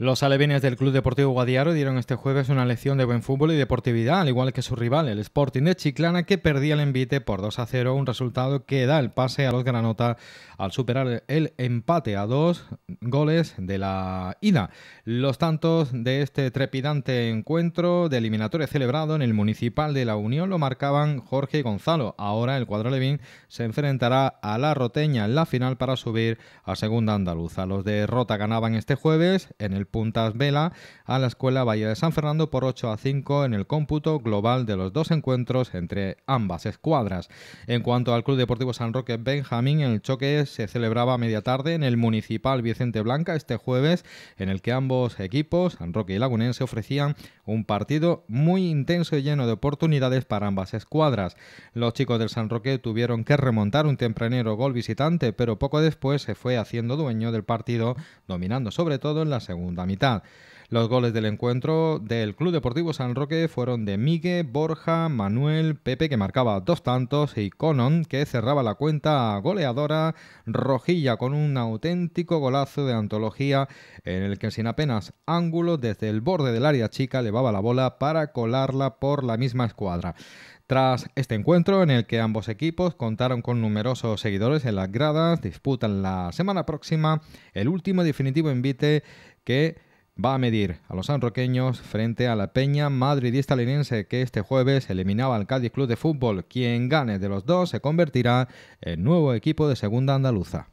Los alevines del Club Deportivo Guadiaro dieron este jueves una lección de buen fútbol y deportividad, al igual que su rival, el Sporting de Chiclana, que perdía el envite por 2 a 0, un resultado que da el pase a los Granota al superar el empate a dos goles de la ida. Los tantos de este trepidante encuentro de eliminatoria celebrado en el Municipal de la Unión lo marcaban Jorge y Gonzalo. Ahora el cuadro alevín se enfrentará a la Roteña en la final para subir a segunda andaluza. Los de Rota ganaban este jueves en el Puntas Vela a la Escuela Valle de San Fernando por 8 a 5 en el cómputo global de los dos encuentros entre ambas escuadras. En cuanto al Club Deportivo San Roque Benjamín, el choque se celebraba a media tarde en el Municipal Vicente Blanca este jueves, en el que ambos equipos, San Roque y Lagunense, ofrecían un partido muy intenso y lleno de oportunidades para ambas escuadras. Los chicos del San Roque tuvieron que remontar un tempranero gol visitante, pero poco después se fue haciendo dueño del partido, dominando sobre todo en la segunda mitad. Los goles del encuentro del Club Deportivo San Roque fueron de Miguel Borja, Manuel, Pepe que marcaba dos tantos y Conon que cerraba la cuenta goleadora rojilla con un auténtico golazo de antología en el que sin apenas ángulo desde el borde del área chica llevaba la bola para colarla por la misma escuadra. Tras este encuentro, en el que ambos equipos contaron con numerosos seguidores en las gradas, disputan la semana próxima el último definitivo invite que va a medir a los sanroqueños frente a la Peña Madridista Linense que este jueves eliminaba al Cádiz Club de Fútbol. Quien gane de los dos se convertirá en nuevo equipo de segunda andaluza.